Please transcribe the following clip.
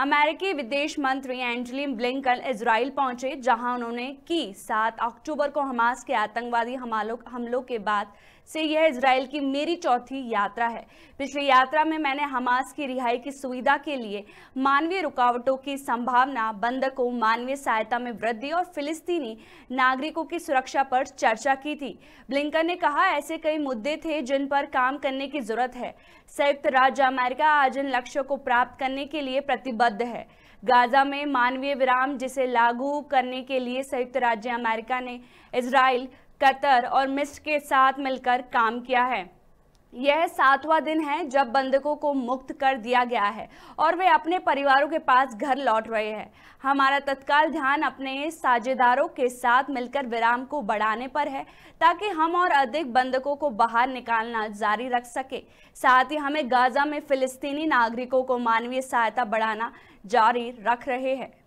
अमेरिकी विदेश मंत्री एंजलिन ब्लिंकन इसराइल पहुंचे जहां उन्होंने की 7 अक्टूबर को हमास के आतंकवादी हमलों के बाद से यह इसराइल की मेरी चौथी यात्रा है पिछली यात्रा में मैंने हमास की रिहाई की सुविधा के लिए मानवीय रुकावटों की संभावना बंधकों मानवीय सहायता में वृद्धि और फिलिस्तीनी नागरिकों की सुरक्षा पर चर्चा की थी ब्लिंकन ने कहा ऐसे कई मुद्दे थे जिन पर काम करने की जरूरत है संयुक्त राज्य अमेरिका आज इन लक्ष्यों को प्राप्त करने के लिए प्रतिबद्ध है गाजा में मानवीय विराम जिसे लागू करने के लिए संयुक्त राज्य अमेरिका ने इसराइल कतर और मिस्र के साथ मिलकर काम किया है यह सातवां दिन है जब बंधकों को मुक्त कर दिया गया है और वे अपने परिवारों के पास घर लौट रहे हैं हमारा तत्काल ध्यान अपने साझेदारों के साथ मिलकर विराम को बढ़ाने पर है ताकि हम और अधिक बंधकों को बाहर निकालना जारी रख सके साथ ही हमें गाजा में फिलिस्तीनी नागरिकों को मानवीय सहायता बढ़ाना जारी रख रहे हैं